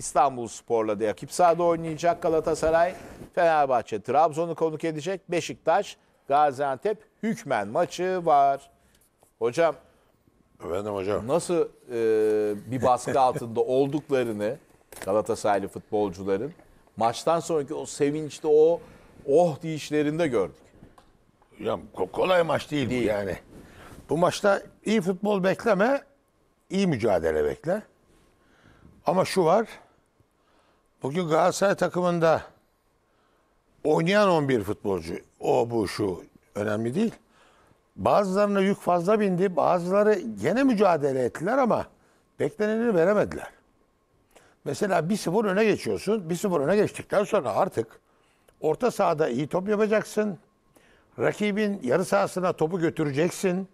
İstanbul Spor'la da rakip sahada oynayacak Galatasaray. Fenerbahçe Trabzon'u konuk edecek. Beşiktaş Gaziantep Hükmen maçı var. Hocam Efendim hocam. nasıl e, bir baskı altında olduklarını Galatasaraylı futbolcuların maçtan sonraki o sevinçte o oh diyişlerinde gördük. Ya kolay maç değil, Değil. bu yani. Bu maçta iyi futbol bekleme, iyi mücadele bekle. Ama şu var. Bugün Galatasaray takımında oynayan 11 futbolcu o bu şu önemli değil. Bazılarına yük fazla bindi. Bazıları gene mücadele ettiler ama bekleneni veremediler. Mesela 1-0 öne geçiyorsun. 1-0 öne geçtikten sonra artık orta sahada iyi top yapacaksın. Rakibin yarı sahasına topu götüreceksin.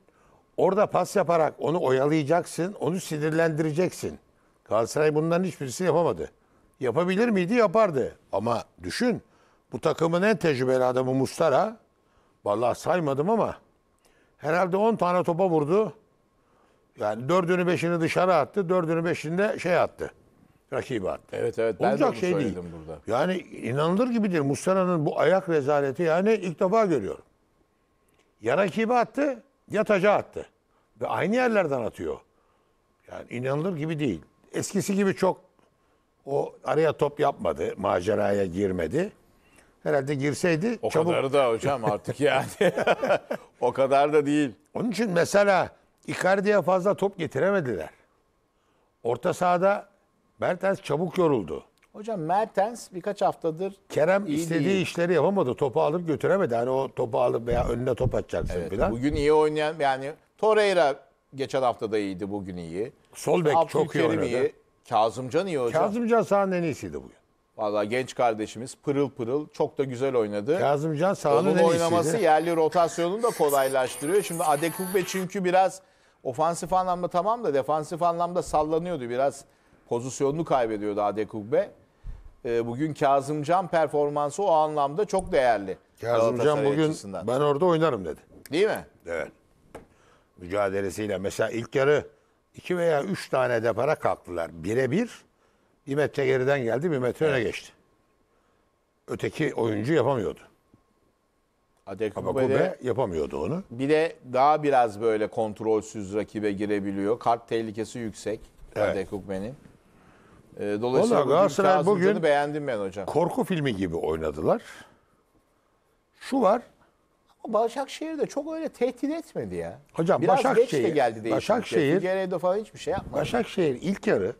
Orada pas yaparak onu oyalayacaksın. Onu sinirlendireceksin. Galatasaray bunların hiçbirisini yapamadı. Yapabilir miydi? Yapardı. Ama düşün bu takımın en tecrübeli adamı Mustara. Vallahi saymadım ama herhalde 10 tane topa vurdu. Yani dördünü beşini dışarı attı. Dördünü beşinde şey attı. Rakibi attı. Evet evet. Ben de şey değil. Burada. Yani inanılır gibidir. Mustara'nın bu ayak rezaleti yani ilk defa görüyorum. Ya rakibi attı ya taca attı. Ve aynı yerlerden atıyor. Yani inanılır gibi değil. Eskisi gibi çok o araya top yapmadı, maceraya girmedi. Herhalde girseydi o çabuk... kadarı da hocam artık yani. o kadar da değil. Onun için mesela Icardi'ye fazla top getiremediler. Orta sahada Mertens çabuk yoruldu. Hocam Mertens birkaç haftadır Kerem iyi istediği değil. işleri yapamadı. Topu alıp götüremedi. Hani o topu alıp veya önüne top atacaksın evet, falan. Bugün iyi oynayan yani Torreira geçen hafta da iyiydi, bugün iyi. Sol bek çok iyi oynadı. Iyi. Kazımcan iyi hocam. Kazımcan sahanın en iyisiydi bugün. Valla genç kardeşimiz pırıl pırıl çok da güzel oynadı. Kazımcan sahanın en iyisiydi. Onun oynaması yerli rotasyonunu da kolaylaştırıyor. Şimdi Adekugbe çünkü biraz ofansif anlamda tamam da defansif anlamda sallanıyordu. Biraz pozisyonunu kaybediyordu Adekugbe. Ee, bugün Kazımcan performansı o anlamda çok değerli. Kazımcan bugün açısından. ben orada oynarım dedi. Değil mi? Evet. Mücadelesiyle. Mesela ilk yarı iki veya üç tane de para kalktılar. Birebir bir metre geriden geldi, bir metre öne geçti. Öteki oyuncu yapamıyordu. Adekube yapamıyordu onu. bir de daha biraz böyle kontrolsüz rakibe girebiliyor. Kart tehlikesi yüksek Evet. Adekugbe'nin. Ee, Dolayısıyla bu Galatasaray Galatasaray bugün beğendim ben hocam. korku filmi gibi oynadılar. Şu var, Başakşehir de çok öyle tehdit etmedi ya. Hocam Biraz Başakşehir geç de geldi değişim. Başakşehir Figueiredo falan hiçbir şey yapmadı. Başakşehir ilk yarı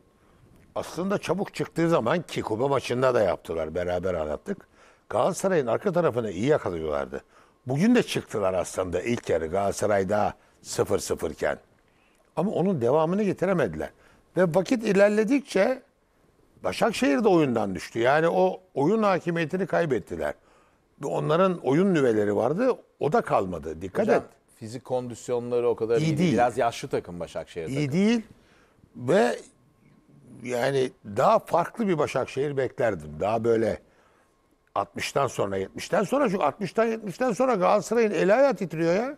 aslında çabuk çıktığı zaman ki Kuba maçında da yaptılar beraber anlattık. Galatasaray'ın arka tarafını iyi yakalıyorlardı. Bugün de çıktılar aslında ilk yarı Galatasaray daha 0-0 iken. Ama onun devamını getiremediler. Ve vakit ilerledikçe Başakşehir de oyundan düştü. Yani o oyun hakimiyetini kaybettiler. Onların oyun nüveleri vardı. O da kalmadı. Dikkat Hocam, et. Fizik kondisyonları o kadar iyi, iyi değil. Biraz yaşlı takım Başakşehir İyi takım. değil ve yani daha farklı bir Başakşehir beklerdim. Daha böyle 60'tan sonra 70'ten sonra çünkü 60'tan 70'ten sonra Galatasaray'ın el ayağı titriyor ya.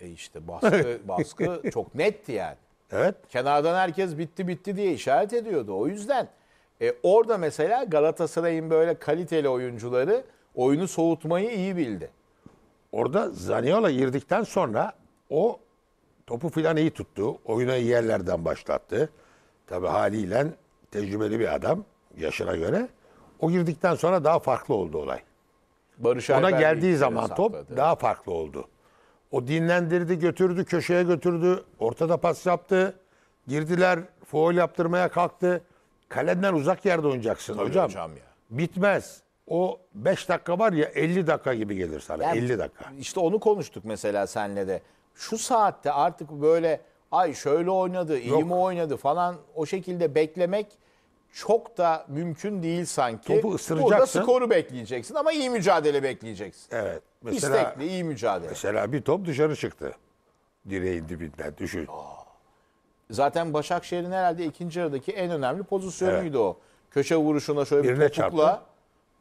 E işte baskı baskı çok netti yani. Evet. Kenardan herkes bitti bitti diye işaret ediyordu. O yüzden e, orada mesela Galatasaray'ın böyle kaliteli oyuncuları oyunu soğutmayı iyi bildi orada Zaniola girdikten sonra o topu filan iyi tuttu. Oyuna iyi yerlerden başlattı. Tabii haliyle tecrübeli bir adam yaşına göre. O girdikten sonra daha farklı oldu olay. Barış Ona Ayber geldiği zaman top daha farklı oldu. O dinlendirdi, götürdü, köşeye götürdü. Ortada pas yaptı. Girdiler, foul yaptırmaya kalktı. Kalenden uzak yerde oynayacaksın hocam. hocam ya. Bitmez o 5 dakika var ya 50 dakika gibi gelir sana. Yani 50 dakika. İşte onu konuştuk mesela senle de. Şu saatte artık böyle ay şöyle oynadı, iyi mi oynadı falan o şekilde beklemek çok da mümkün değil sanki. Topu ısıracaksın. Burada skoru bekleyeceksin ama iyi mücadele bekleyeceksin. Evet. Mesela, İstekli, iyi mücadele. Mesela bir top dışarı çıktı. Direğin dibinden düşün. Zaten Başakşehir'in herhalde ikinci yarıdaki en önemli pozisyonuydu o. Köşe vuruşuna şöyle Birine bir topukla. çarptı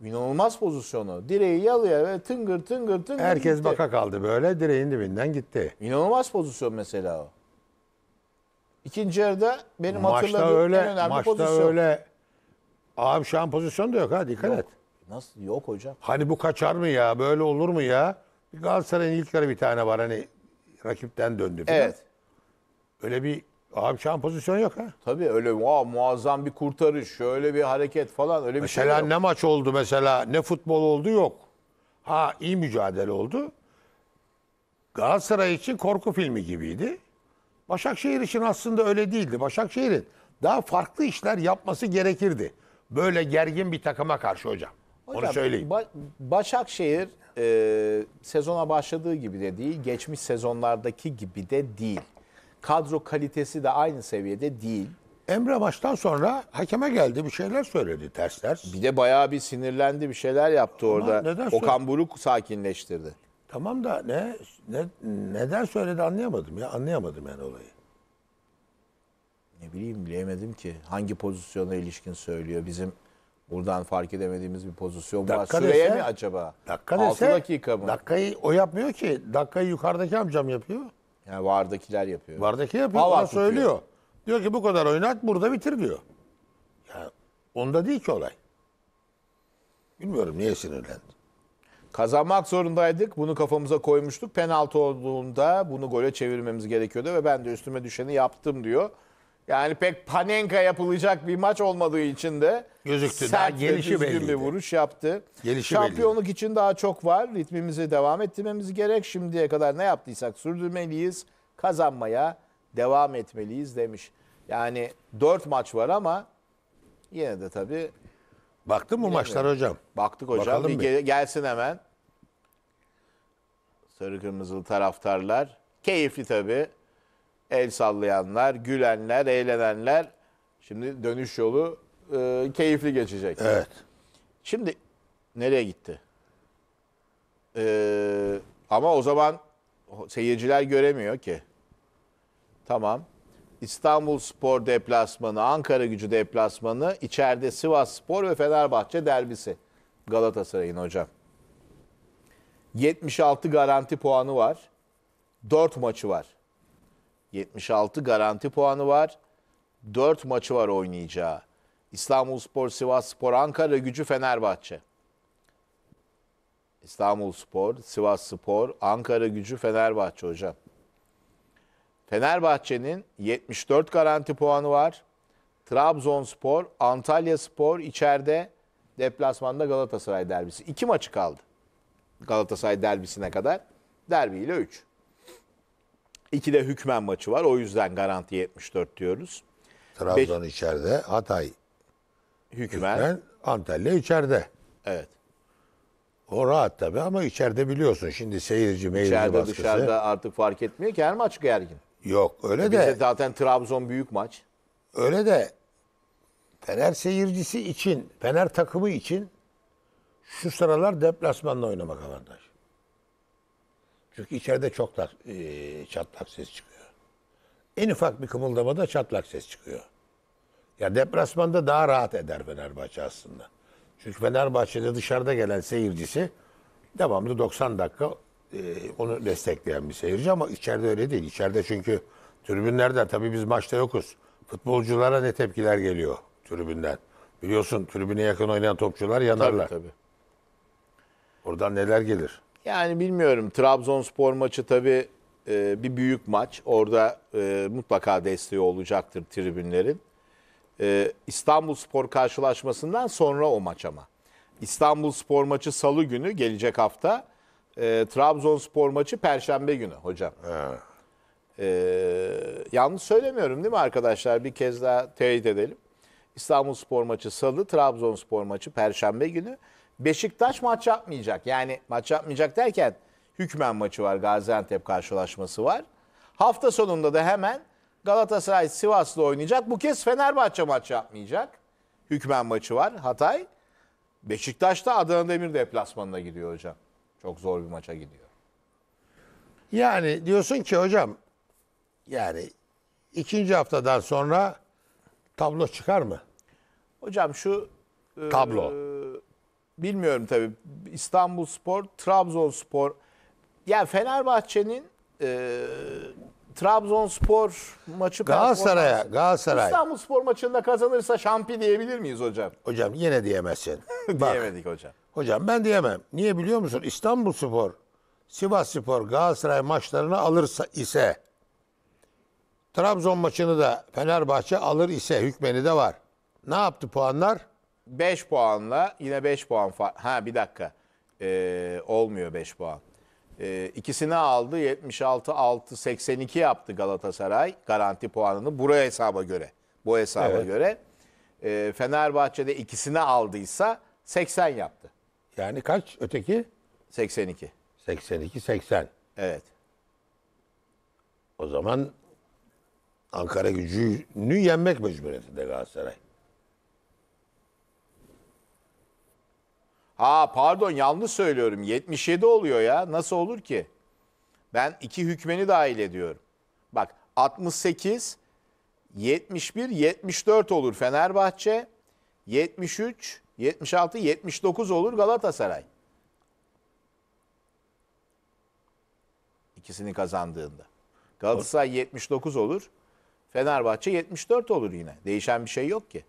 inanılmaz pozisyonu. Direği yalıyor ve tıngır tıngır tıngır Herkes gitti. baka kaldı böyle direğin dibinden gitti. İnanılmaz pozisyon mesela o. İkinci yarıda benim maçta hatırladığım öyle, en önemli maçta pozisyon. öyle abi şu an pozisyon da yok ha dikkat Yok. et. Nasıl? Yok hocam. Hani bu kaçar mı ya? Böyle olur mu ya? Bir Galatasaray'ın ilk yarı bir tane var hani rakipten döndü. falan. Evet. Öyle bir Abi şu an pozisyon yok ha. Tabii öyle wow, muazzam bir kurtarış, şöyle bir hareket falan öyle bir şey Mesela şey yok. ne maç oldu mesela, ne futbol oldu yok. Ha iyi mücadele oldu. Galatasaray için korku filmi gibiydi. Başakşehir için aslında öyle değildi. Başakşehir'in daha farklı işler yapması gerekirdi. Böyle gergin bir takıma karşı hocam. hocam Onu söyleyeyim. Ba Başakşehir e, sezona başladığı gibi de değil, geçmiş sezonlardaki gibi de değil kadro kalitesi de aynı seviyede değil. Emre maçtan sonra hakeme geldi bir şeyler söyledi ters ters. Bir de bayağı bir sinirlendi bir şeyler yaptı orada. neden Okan Buruk sakinleştirdi. Tamam da ne, ne neden söyledi anlayamadım ya anlayamadım yani olayı. Ne bileyim bilemedim ki hangi pozisyona ilişkin söylüyor bizim buradan fark edemediğimiz bir pozisyon var. Dakika Süreye mi acaba? Dakika 6 dese- dakika mı? Dakikayı o yapmıyor ki. Dakikayı yukarıdaki amcam yapıyor. Yani vardakiler yapıyor. Vardaki yapıyor. Hava söylüyor. Diyor ki bu kadar oynat burada bitir diyor. Ya onda değil ki olay. Bilmiyorum niye sinirlendi. Kazanmak zorundaydık. Bunu kafamıza koymuştuk. Penaltı olduğunda bunu gole çevirmemiz gerekiyordu ve ben de üstüme düşeni yaptım diyor. Yani pek panenka yapılacak bir maç olmadığı için de gözüktü. Sert daha gelişi belli. bir vuruş yaptı. Gelişi Şampiyonluk belliydi. için daha çok var. Ritmimizi devam ettirmemiz gerek. Şimdiye kadar ne yaptıysak sürdürmeliyiz. Kazanmaya devam etmeliyiz demiş. Yani dört maç var ama yine de tabii Baktın mı maçlar hocam? Baktık hocam. Bakalım bir gel- gelsin hemen. Sarı kırmızılı taraftarlar. Keyifli tabii el sallayanlar, gülenler, eğlenenler şimdi dönüş yolu e, keyifli geçecek. Evet. Şimdi nereye gitti? Ee, ama o zaman seyirciler göremiyor ki. Tamam. İstanbul Spor deplasmanı, Ankara gücü deplasmanı, içeride Sivas Spor ve Fenerbahçe derbisi. Galatasaray'ın hocam. 76 garanti puanı var. 4 maçı var. 76 garanti puanı var. 4 maçı var oynayacağı. İstanbulspor, Sivasspor, Ankara Gücü, Fenerbahçe. İstanbulspor, Sivasspor, Ankara Gücü, Fenerbahçe hocam. Fenerbahçe'nin 74 garanti puanı var. Trabzonspor, Antalya Spor içeride deplasmanda Galatasaray derbisi. İki maçı kaldı. Galatasaray derbisine kadar derbiyle 3. İki de hükmen maçı var. O yüzden garanti 74 diyoruz. Trabzon Beş- içeride, Hatay Hükmen. hükmen, Antalya içeride. Evet. O rahat tabii ama içeride biliyorsun şimdi seyirci meyirci İçeride baskısı. dışarıda artık fark etmiyor ki her maç gergin. Yok öyle Bize de zaten Trabzon büyük maç. öyle de Fener seyircisi için, Fener takımı için şu sıralar deplasmanla oynamak avantaj. Çünkü içeride çok tak, e, çatlak ses çıkıyor. En ufak bir kımıldamada çatlak ses çıkıyor. Ya deplasmanda daha rahat eder Fenerbahçe aslında. Çünkü Fenerbahçe'de dışarıda gelen seyircisi devamlı 90 dakika e, onu destekleyen bir seyirci ama içeride öyle değil. İçeride çünkü tribünlerde tabii biz maçta yokuz. Futbolculara ne tepkiler geliyor tribünden. Biliyorsun tribüne yakın oynayan topçular yanarlar. Tabii tabii. Oradan neler gelir? Yani bilmiyorum. Trabzonspor maçı tabii e, bir büyük maç. Orada e, mutlaka desteği olacaktır tribünlerin. E, İstanbul Spor karşılaşmasından sonra o maç ama. İstanbul Spor maçı salı günü gelecek hafta. E, Trabzonspor maçı perşembe günü hocam. Evet. yanlış söylemiyorum değil mi arkadaşlar? Bir kez daha teyit edelim. İstanbul Spor maçı salı, Trabzonspor maçı perşembe günü. Beşiktaş maç yapmayacak. Yani maç yapmayacak derken hükmen maçı var. Gaziantep karşılaşması var. Hafta sonunda da hemen Galatasaray Sivas'la oynayacak. Bu kez Fenerbahçe maç yapmayacak. Hükmen maçı var Hatay. Beşiktaş da Adana Demir deplasmanına gidiyor hocam. Çok zor bir maça gidiyor. Yani diyorsun ki hocam yani ikinci haftadan sonra tablo çıkar mı? Hocam şu e, tablo. E, bilmiyorum tabii. İstanbul Spor, Trabzonspor. Ya Fenerbahçe'nin e, Trabzonspor maçı Galatasaray'a performansı- Galatasaray. İstanbul Spor maçında kazanırsa şampi diyebilir miyiz hocam? Hocam yine diyemezsin. Bak Diyemedik hocam. hocam ben diyemem. Niye biliyor musun? İstanbul Spor, Sivas Spor, Galatasaray maçlarını alırsa ise Trabzon maçını da Fenerbahçe alır ise hükmeni de var. Ne yaptı puanlar? 5 puanla yine 5 puan ha bir dakika ee, olmuyor 5 puan. Ee, ikisini aldı 76 6 82 yaptı Galatasaray garanti puanını buraya hesaba göre. Bu hesaba evet. göre. Ee, Fenerbahçe'de ikisini aldıysa 80 yaptı. Yani kaç öteki? 82. 82 80. Evet. O zaman Ankara gücünü yenmek mecburiyetinde Galatasaray. Ha pardon yanlış söylüyorum. 77 oluyor ya. Nasıl olur ki? Ben iki hükmeni dahil ediyorum. Bak 68, 71, 74 olur Fenerbahçe. 73, 76, 79 olur Galatasaray. İkisini kazandığında. Galatasaray 79 olur. Fenerbahçe 74 olur yine. Değişen bir şey yok ki.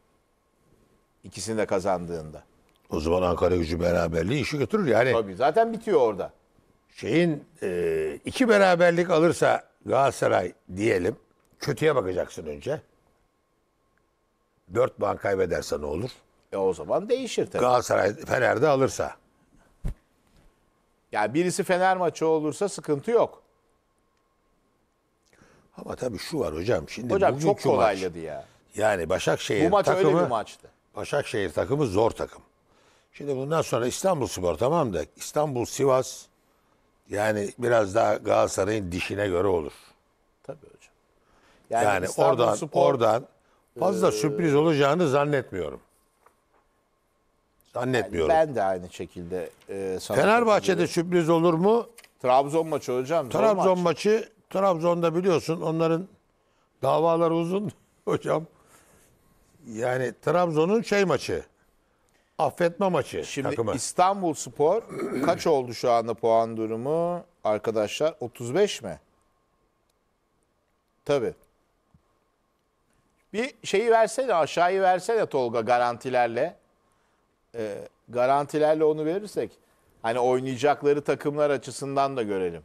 İkisini de kazandığında. O zaman Ankara gücü beraberliği işi götürür yani. Tabii zaten bitiyor orada. Şeyin e, iki beraberlik alırsa Galatasaray diyelim kötüye bakacaksın önce. Dört puan kaybederse ne olur? E o zaman değişir tabii. Galatasaray Fener'de alırsa. Yani birisi Fener maçı olursa sıkıntı yok. Ama tabii şu var hocam. Şimdi Hocam çok bugünkü maç- kolayladı ya. Yani Başakşehir Bu maç takımı öyle bir maçtı. Başakşehir takımı zor takım. Şimdi bundan sonra İstanbul Spor tamam da İstanbul Sivas yani biraz daha Galatasaray'ın dişine göre olur. Tabii hocam. Yani, Yani oradan Spor- oradan fazla e, sürpriz olacağını zannetmiyorum. Zannetmiyorum. Ben de aynı şekilde e, sana Fenerbahçe'de katılıyorum. sürpriz olur mu? Trabzon maçı hocam. zor Trabzon maç. maçı Trabzon'da biliyorsun onların davaları uzun hocam. Yani Trabzon'un şey maçı affetme maçı Şimdi takımı. İstanbul Spor kaç oldu şu anda puan durumu arkadaşlar? 35 mi? Tabii. Bir şeyi versene aşağıyı versene Tolga garantilerle. Ee, garantilerle onu verirsek. Hani oynayacakları takımlar açısından da görelim.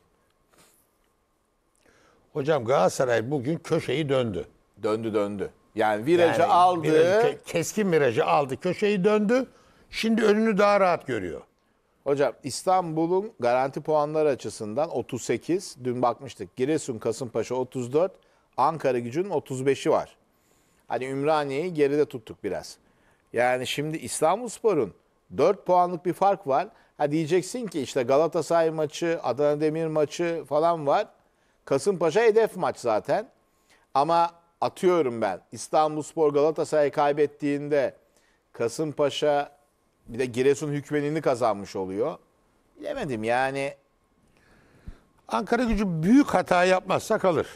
Hocam Galatasaray bugün köşeyi döndü. Döndü döndü. Yani virajı Yani aldı. virajı- keskin virajı aldı, köşeyi döndü. Şimdi önünü daha rahat görüyor. Hocam İstanbul'un garanti puanları açısından 38, dün bakmıştık. Giresun, Kasımpaşa 34, Ankara gücünün 35'i var. Hani Ümraniye'yi geride tuttuk biraz. Yani şimdi İstanbulspor'un 4 puanlık bir fark var. Ha diyeceksin ki işte Galatasaray maçı, Adana Demir maçı falan var. Kasımpaşa hedef maç zaten. Ama atıyorum ben İstanbulspor Galatasaray kaybettiğinde Kasımpaşa bir de Giresun hükmenini kazanmış oluyor. Bilemedim yani. Ankara gücü büyük hata yapmazsa kalır.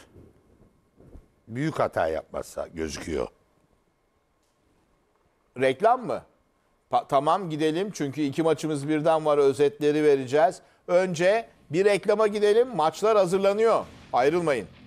Büyük hata yapmazsa gözüküyor. Reklam mı? Pa- tamam gidelim çünkü iki maçımız birden var özetleri vereceğiz. Önce bir reklama gidelim maçlar hazırlanıyor. Ayrılmayın.